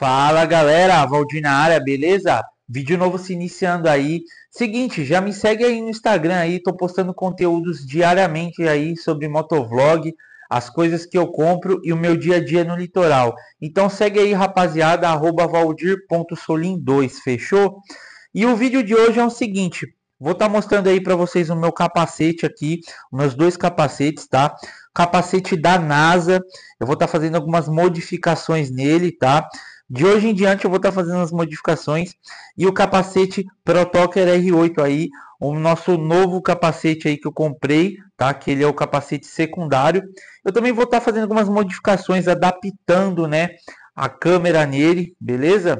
Fala galera, Valdir na área, beleza? Vídeo novo se iniciando aí. Seguinte, já me segue aí no Instagram aí, tô postando conteúdos diariamente aí sobre motovlog, as coisas que eu compro e o meu dia a dia no litoral. Então segue aí rapaziada, arroba valdir.solim2, fechou? E o vídeo de hoje é o seguinte, vou estar tá mostrando aí para vocês o meu capacete aqui, meus dois capacetes, tá? Capacete da NASA, eu vou estar tá fazendo algumas modificações nele, tá? Tá? De hoje em diante eu vou estar tá fazendo as modificações e o capacete ProToker R8 aí, o nosso novo capacete aí que eu comprei, tá? Que ele é o capacete secundário. Eu também vou estar tá fazendo algumas modificações, adaptando, né, a câmera nele, beleza?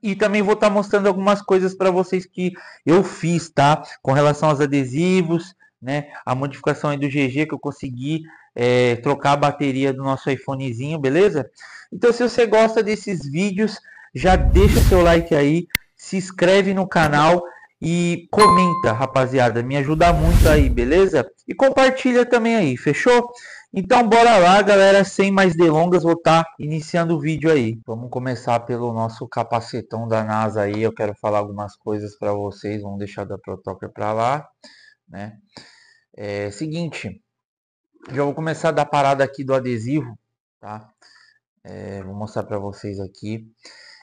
E também vou estar tá mostrando algumas coisas para vocês que eu fiz, tá? Com relação aos adesivos, né? A modificação aí do GG que eu consegui é, trocar a bateria do nosso iPhonezinho, beleza? Então, se você gosta desses vídeos, já deixa o seu like aí, se inscreve no canal e comenta, rapaziada. Me ajuda muito aí, beleza? E compartilha também aí, fechou? Então, bora lá, galera. Sem mais delongas, vou estar tá iniciando o vídeo aí. Vamos começar pelo nosso capacetão da NASA aí. Eu quero falar algumas coisas para vocês. Vamos deixar da Protópia para lá, né? É seguinte, já vou começar da parada aqui do adesivo, tá? É, vou mostrar para vocês aqui.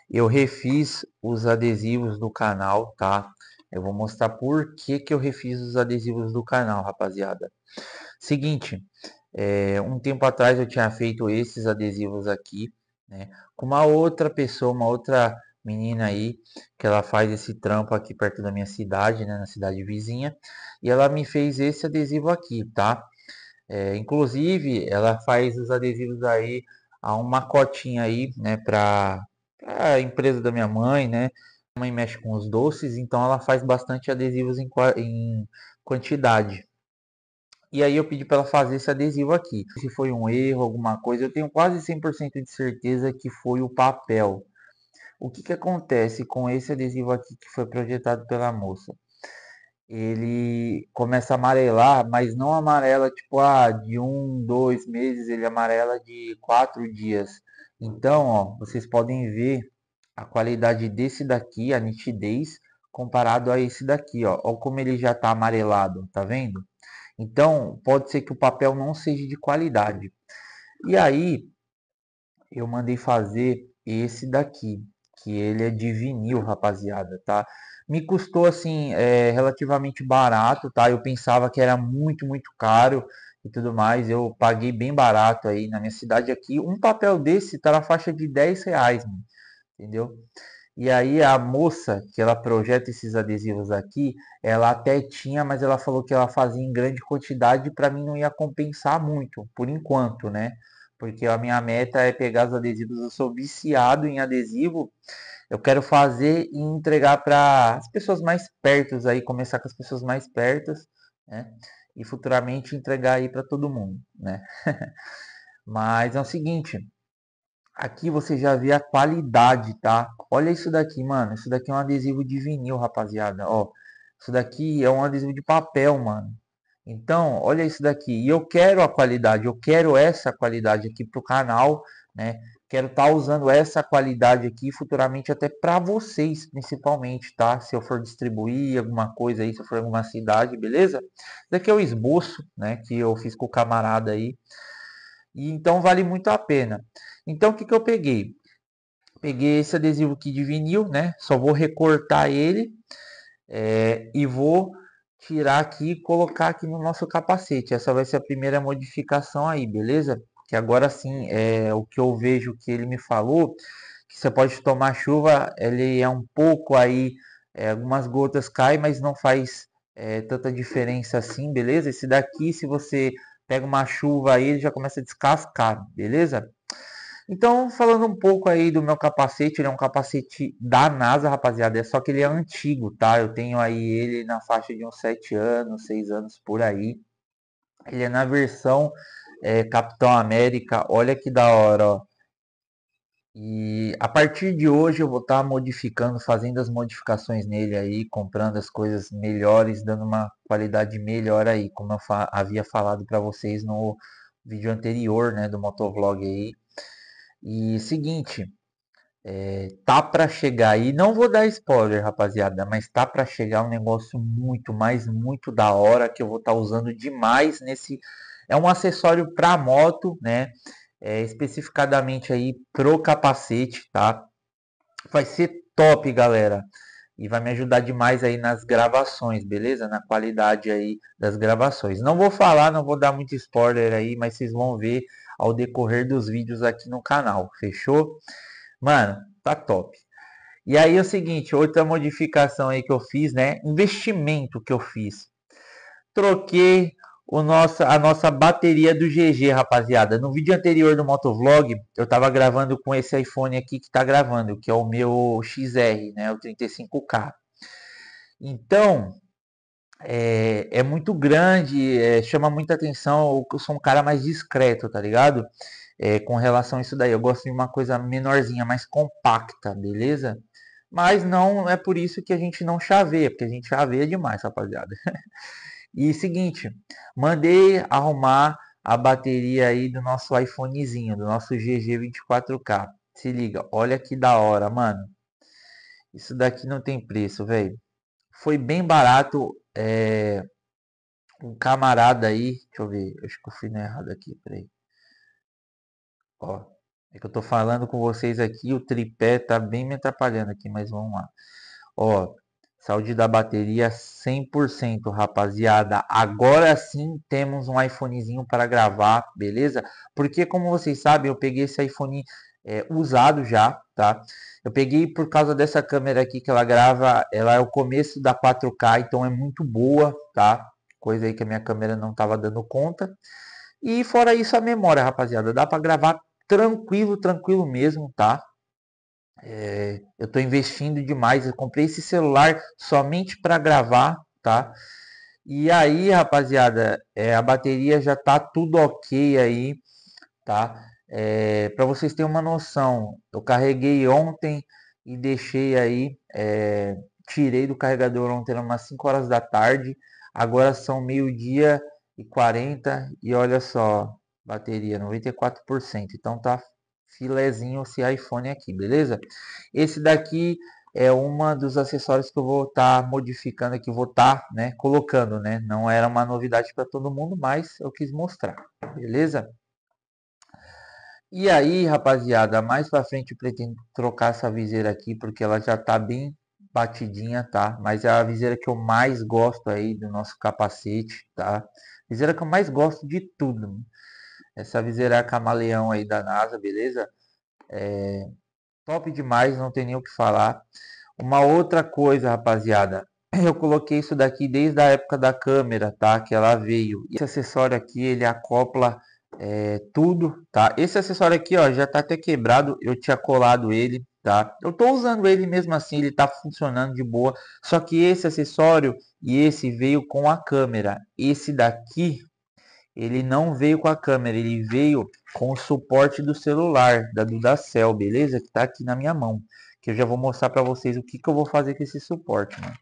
Eu refiz os adesivos do canal, tá? Eu vou mostrar por que, que eu refiz os adesivos do canal, rapaziada. Seguinte, é, um tempo atrás eu tinha feito esses adesivos aqui, né? Com uma outra pessoa, uma outra menina aí que ela faz esse trampo aqui perto da minha cidade, né, na cidade vizinha, e ela me fez esse adesivo aqui, tá? É, inclusive, ela faz os adesivos aí a uma cotinha aí, né, para a empresa da minha mãe, né? Minha mãe mexe com os doces, então ela faz bastante adesivos em, em quantidade. E aí eu pedi para ela fazer esse adesivo aqui. Se foi um erro, alguma coisa, eu tenho quase 100% de certeza que foi o papel. O que, que acontece com esse adesivo aqui que foi projetado pela moça? Ele começa a amarelar, mas não amarela tipo ah, de um, dois meses, ele amarela de quatro dias. Então, ó, vocês podem ver a qualidade desse daqui, a nitidez, comparado a esse daqui, ó. Olha como ele já está amarelado, tá vendo? Então, pode ser que o papel não seja de qualidade. E aí, eu mandei fazer esse daqui que ele é de vinil, rapaziada, tá? Me custou, assim, é, relativamente barato, tá? Eu pensava que era muito, muito caro e tudo mais. Eu paguei bem barato aí na minha cidade aqui. Um papel desse tá na faixa de 10 reais, mano, entendeu? E aí a moça que ela projeta esses adesivos aqui, ela até tinha, mas ela falou que ela fazia em grande quantidade para mim não ia compensar muito, por enquanto, né? porque a minha meta é pegar os adesivos. Eu sou viciado em adesivo. Eu quero fazer e entregar para as pessoas mais pertas aí, começar com as pessoas mais pertas, né? E futuramente entregar aí para todo mundo, né? Mas é o seguinte, aqui você já vê a qualidade, tá? Olha isso daqui, mano. Isso daqui é um adesivo de vinil, rapaziada. Ó, isso daqui é um adesivo de papel, mano. Então, olha isso daqui. E eu quero a qualidade, eu quero essa qualidade aqui para o canal, né? Quero estar tá usando essa qualidade aqui futuramente até para vocês, principalmente, tá? Se eu for distribuir alguma coisa aí, se eu for em alguma cidade, beleza? Isso daqui é o esboço, né? Que eu fiz com o camarada aí. E então vale muito a pena. Então, o que, que eu peguei? Peguei esse adesivo aqui de vinil, né? Só vou recortar ele é, e vou tirar aqui e colocar aqui no nosso capacete. Essa vai ser a primeira modificação aí, beleza? Que agora sim, é o que eu vejo que ele me falou, que você pode tomar chuva, ele é um pouco aí, é, algumas gotas caem, mas não faz é, tanta diferença assim, beleza? Esse daqui, se você pega uma chuva aí, ele já começa a descascar, beleza? Então, falando um pouco aí do meu capacete, ele é um capacete da NASA, rapaziada, é só que ele é antigo, tá? Eu tenho aí ele na faixa de uns 7 anos, 6 anos por aí. Ele é na versão é, Capitão América, olha que da hora, ó. E a partir de hoje eu vou estar tá modificando, fazendo as modificações nele aí, comprando as coisas melhores, dando uma qualidade melhor aí, como eu fa havia falado para vocês no vídeo anterior, né, do motovlog aí. E seguinte, é, tá para chegar aí, não vou dar spoiler, rapaziada, mas tá para chegar um negócio muito mais muito da hora que eu vou estar tá usando demais nesse é um acessório para moto, né? É, especificadamente aí pro capacete, tá? Vai ser top, galera. E vai me ajudar demais aí nas gravações, beleza? Na qualidade aí das gravações. Não vou falar, não vou dar muito spoiler aí, mas vocês vão ver ao decorrer dos vídeos aqui no canal, fechou? Mano, tá top. E aí é o seguinte, outra modificação aí que eu fiz, né? Investimento que eu fiz. Troquei o nosso, a nossa bateria do GG, rapaziada. No vídeo anterior do Motovlog, eu tava gravando com esse iPhone aqui que tá gravando, que é o meu XR, né? O 35K. Então, é, é muito grande, é, chama muita atenção. Eu sou um cara mais discreto, tá ligado? É, com relação a isso daí. Eu gosto de uma coisa menorzinha, mais compacta, beleza? Mas não é por isso que a gente não chaveia, porque a gente chaveia demais, rapaziada. e seguinte, mandei arrumar a bateria aí do nosso iPhonezinho, do nosso GG24K. Se liga, olha que da hora, mano. Isso daqui não tem preço, velho. Foi bem barato é, um camarada aí, deixa eu ver, acho que eu fui errado aqui, peraí. Ó, é que eu tô falando com vocês aqui, o tripé tá bem me atrapalhando aqui, mas vamos lá. Ó, saúde da bateria 100%, rapaziada. Agora sim temos um iPhonezinho para gravar, beleza? Porque como vocês sabem, eu peguei esse iPhone é, usado já, tá? Eu peguei por causa dessa câmera aqui que ela grava, ela é o começo da 4K, então é muito boa, tá? Coisa aí que a minha câmera não estava dando conta. E fora isso a memória, rapaziada, dá para gravar tranquilo, tranquilo mesmo, tá? É, eu estou investindo demais, eu comprei esse celular somente para gravar, tá? E aí, rapaziada, é, a bateria já tá tudo ok aí, tá? É, Para vocês terem uma noção, eu carreguei ontem e deixei aí, é, tirei do carregador ontem umas 5 horas da tarde, agora são meio-dia e 40 e olha só, bateria 94%, então tá filezinho esse iPhone aqui, beleza? Esse daqui é uma dos acessórios que eu vou estar tá modificando aqui, vou estar, tá, né, colocando, né? Não era uma novidade para todo mundo, mas eu quis mostrar, beleza? E aí, rapaziada, mais pra frente eu pretendo trocar essa viseira aqui, porque ela já tá bem batidinha, tá? Mas é a viseira que eu mais gosto aí do nosso capacete, tá? Viseira que eu mais gosto de tudo. Essa viseira é a camaleão aí da NASA, beleza? É... Top demais, não tem nem o que falar. Uma outra coisa, rapaziada. Eu coloquei isso daqui desde a época da câmera, tá? Que ela veio. Esse acessório aqui, ele acopla é, tudo, tá? Esse acessório aqui, ó, já tá até quebrado, eu tinha colado ele, tá? Eu tô usando ele mesmo assim, ele tá funcionando de boa, só que esse acessório e esse veio com a câmera. Esse daqui, ele não veio com a câmera, ele veio com o suporte do celular, da do Dacel, beleza? Que tá aqui na minha mão, que eu já vou mostrar para vocês o que que eu vou fazer com esse suporte, né?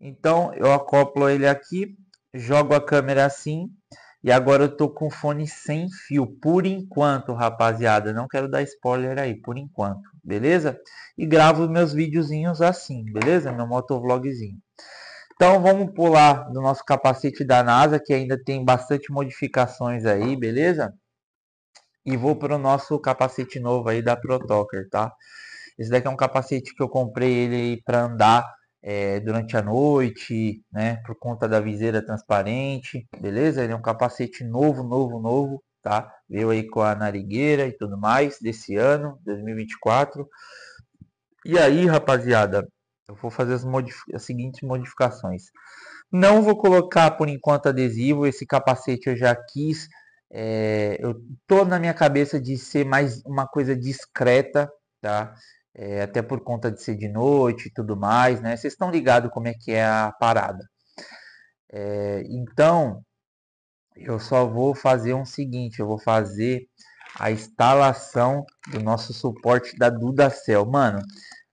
Então, eu acoplo ele aqui, jogo a câmera assim, e agora eu tô com fone sem fio, por enquanto, rapaziada. Não quero dar spoiler aí, por enquanto, beleza? E gravo meus videozinhos assim, beleza? Meu motovlogzinho. Então vamos pular do nosso capacete da NASA, que ainda tem bastante modificações aí, beleza? E vou pro nosso capacete novo aí da ProToker, tá? Esse daqui é um capacete que eu comprei ele aí para andar é, durante a noite, né? Por conta da viseira transparente, beleza? Ele é um capacete novo, novo, novo, tá? Veio aí com a narigueira e tudo mais desse ano, 2024. E aí, rapaziada, eu vou fazer as, as, seguintes modificações. Não vou colocar por enquanto adesivo, esse capacete eu já quis. É, eu tô na minha cabeça de ser mais uma coisa discreta, tá? é, até por conta de ser de noite e tudo mais, né? Vocês estão ligados como é que é a parada. É, então, eu só vou fazer um seguinte, eu vou fazer a instalação do nosso suporte da Dudacel. Mano,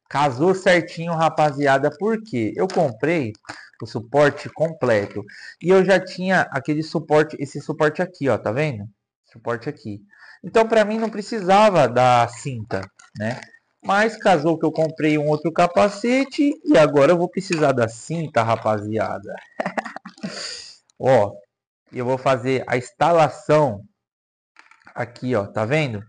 casou certinho, rapaziada, porque eu comprei o suporte completo e eu já tinha aquele suporte, esse suporte aqui, ó, tá vendo? Suporte aqui. Então, para mim, não precisava da cinta, né? Mas casou que eu comprei um outro capacete e agora eu vou precisar da cinta, rapaziada. ó, eu vou fazer a instalação aqui, ó, tá vendo?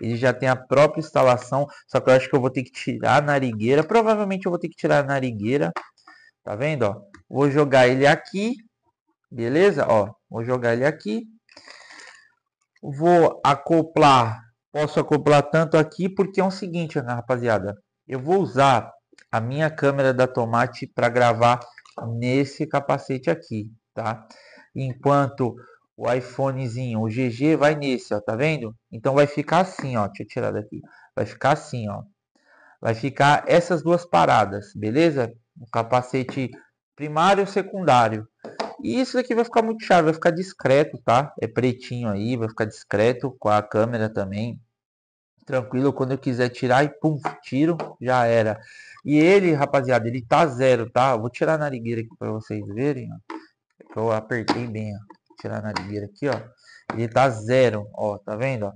Ele já tem a própria instalação, só que eu acho que eu vou ter que tirar a narigueira. Provavelmente eu vou ter que tirar a narigueira, tá vendo, ó? Vou jogar ele aqui, beleza? Ó, vou jogar ele aqui. Vou acoplar posso acoplar tanto aqui porque é o seguinte, né, rapaziada. Eu vou usar a minha câmera da Tomate para gravar nesse capacete aqui, tá? Enquanto o iPhonezinho, o GG vai nesse, ó, tá vendo? Então vai ficar assim, ó, deixa eu tirar daqui. Vai ficar assim, ó. Vai ficar essas duas paradas, beleza? O capacete primário e secundário. E isso daqui vai ficar muito chato, vai ficar discreto, tá? É pretinho aí, vai ficar discreto com a câmera também. Tranquilo, quando eu quiser tirar e pum, tiro, já era. E ele, rapaziada, ele tá zero, tá? Eu vou tirar na narigueira aqui pra vocês verem, ó. Eu apertei bem, ó. Vou tirar na narigueira aqui, ó. Ele tá zero, ó, tá vendo, ó?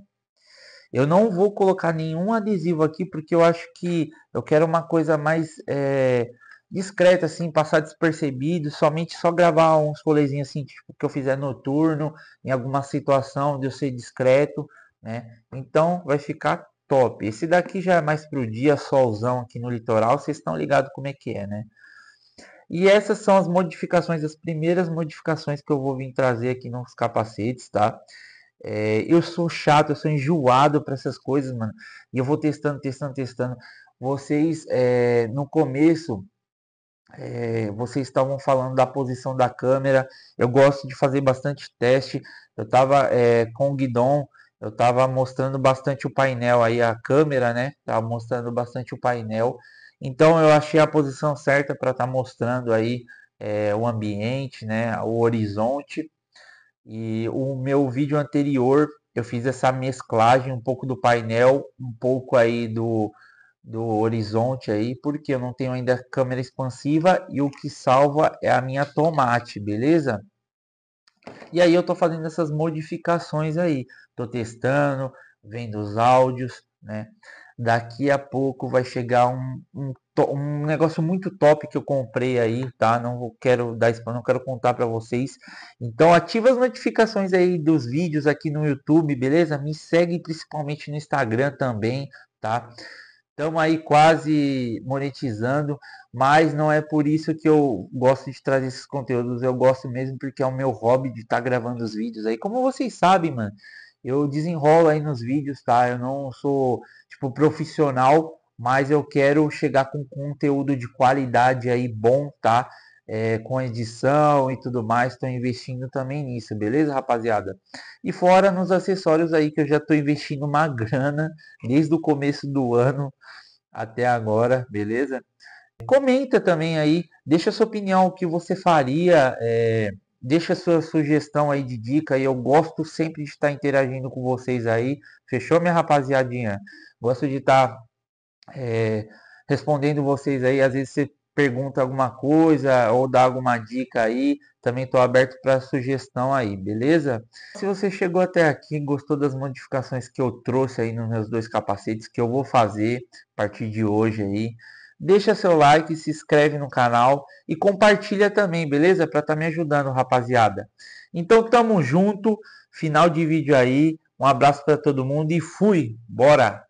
Eu não vou colocar nenhum adesivo aqui porque eu acho que eu quero uma coisa mais é, discreto, assim, passar despercebido, somente só gravar uns rolezinhos assim, tipo, que eu fizer noturno, em alguma situação de eu ser discreto, né? Então vai ficar top. Esse daqui já é mais pro dia, solzão aqui no litoral, vocês estão ligados como é que é, né? E essas são as modificações, as primeiras modificações que eu vou vir trazer aqui nos capacetes, tá? É, eu sou chato, eu sou enjoado para essas coisas, mano. E eu vou testando, testando, testando. Vocês, é, no começo, é, vocês estavam falando da posição da câmera. Eu gosto de fazer bastante teste. Eu estava é, com o guidon, eu estava mostrando bastante o painel aí, a câmera, né? Estava mostrando bastante o painel. Então eu achei a posição certa para estar tá mostrando aí é, o ambiente, né? O horizonte. E o meu vídeo anterior eu fiz essa mesclagem um pouco do painel, um pouco aí do do horizonte aí, porque eu não tenho ainda câmera expansiva e o que salva é a minha tomate, beleza? E aí eu tô fazendo essas modificações aí, tô testando, vendo os áudios, né? Daqui a pouco vai chegar um, um, um negócio muito top que eu comprei aí, tá? Não quero dar não quero contar para vocês. Então ativa as notificações aí dos vídeos aqui no YouTube, beleza? Me segue principalmente no Instagram também, tá? Estamos aí quase monetizando, mas não é por isso que eu gosto de trazer esses conteúdos. Eu gosto mesmo porque é o meu hobby de estar tá gravando os vídeos aí. Como vocês sabem, mano, eu desenrolo aí nos vídeos, tá? Eu não sou, tipo, profissional, mas eu quero chegar com conteúdo de qualidade aí bom, tá? é, com edição e tudo mais, estou investindo também nisso, beleza, rapaziada? E fora nos acessórios aí que eu já estou investindo uma grana desde o começo do ano até agora, beleza? Comenta também aí, deixa sua opinião, o que você faria, é, deixa sua sugestão aí de dica, e eu gosto sempre de estar interagindo com vocês aí, fechou minha rapaziadinha? Gosto de estar é, respondendo vocês aí, às vezes você pergunta alguma coisa ou dá alguma dica aí, também estou aberto para sugestão aí, beleza? Se você chegou até aqui, gostou das modificações que eu trouxe aí nos meus dois capacetes que eu vou fazer a partir de hoje aí, deixa seu like, se inscreve no canal e compartilha também, beleza? Para estar tá me ajudando, rapaziada. Então tamo junto, final de vídeo aí, um abraço para todo mundo e fui, bora!